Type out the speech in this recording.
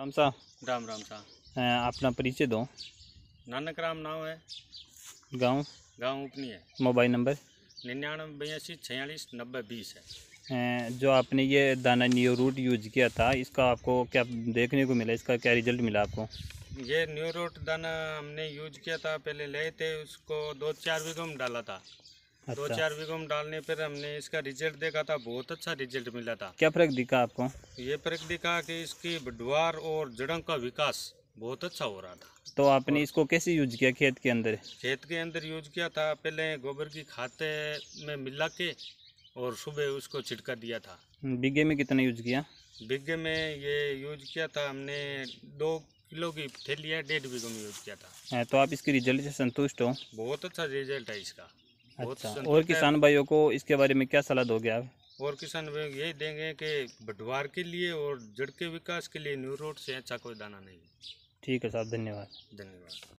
राम साह राम राम शाह अपना परिचय दो नानक राम नाम है गांव गांव उपनी है मोबाइल नंबर निन्यानवे बयासी छियालीस नब्बे बीस है जो आपने ये दाना न्यू रूट यूज किया था इसका आपको क्या देखने को मिला इसका क्या रिजल्ट मिला आपको ये न्यू रूट दाना हमने यूज किया था पहले ले थे उसको दो चार बीघों में डाला था अच्छा। दो चार बीघों में डालने पर हमने इसका रिजल्ट देखा था बहुत अच्छा रिजल्ट मिला था क्या फर्क दिखा आपको ये फर्क दिखा कि इसकी बडवार और जड़ों का विकास बहुत अच्छा हो रहा था तो आपने इसको कैसे यूज किया खेत के अंदर खेत के अंदर यूज किया था पहले गोबर की खाते में मिला के और सुबह उसको छिड़का दिया था हम्म, बिगे में कितना यूज किया बिगे में ये यूज किया था हमने दो किलो की थैली डेढ़ बीघों में यूज किया था हाँ, तो आप इसके रिजल्ट से संतुष्ट हो बहुत अच्छा रिजल्ट है इसका अच्छा और किसान भाइयों को इसके बारे में क्या सलाह दोगे आप और किसान भाई यही देंगे कि बंटवार के लिए और जड़ के विकास के लिए न्यू रोड से अच्छा कोई दाना नहीं ठीक है साहब धन्यवाद धन्यवाद